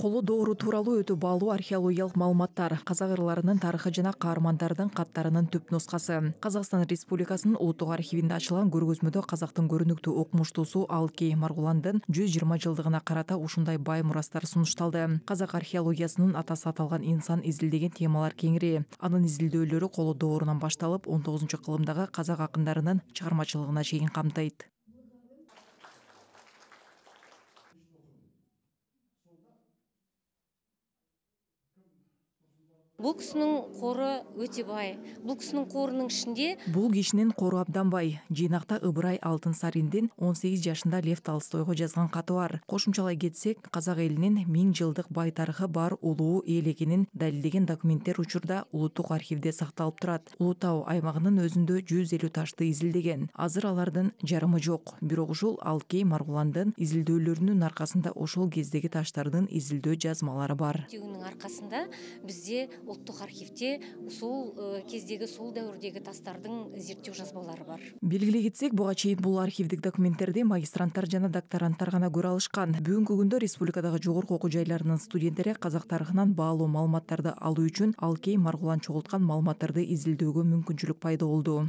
колу доору тууралуу өтө баалуу археологиялык маалыматтар казак ырларынын тарыхы жана каармандардын каттарынын түп нускасы казакстан республикасынын улуттук архивинде ачылган көргөзмөдө казактын көрүнүктүү окумуштуусу алки маргуландын жүз жыйырма жылдыгына карата ушундай бай мурастар сунушталды казак археологиясынын атасы аталган инсан изилдеген темалар кеңири анын изилдөөлөрү колу доорунан башталып он тогузунчу кылымдагы казак акындарынын чыгармачылыгына чейин камтыйт бұл кісінің қоры өте бай бұл кісінің қорының ішінде бұл кишінің қоры абдан бай жинақта ыбырай алтынсаринден 18 жашында лев толстойға жазған хаты бар қосымшалай кетсек қазақ елінің мың жылдық бай тарихы бар ұлуы ел екенін дәлелдеген документтер учурда улуттук архивде сакталып турат улуу аймағының аймагынын өзүндө жүз элүү ташты изилдеген азыр алардын жарымы жок бирок ушул алкей маргуландын изилдөөлөрүнүн аркасында ошол кездеги таштардын изилдөө жазмалары бар арқасында бизде ұлттық архивте сол кездегі сол дәуірдегі тастардың зерттеу жазбалары бар белгілей кетсек буга чейін бұл архивдик документтерди магистранттар жана докторанттар ғана көрө алышкан бүгүнкү күндө республикадагы жогорку окуу жайларынын студенттери казак тарыхынан баалуу маалыматтарды алуу үчүн алкей марғұлан чогулткан маалыматтарды изилдөөгө мүмкүнчүлүк пайда болду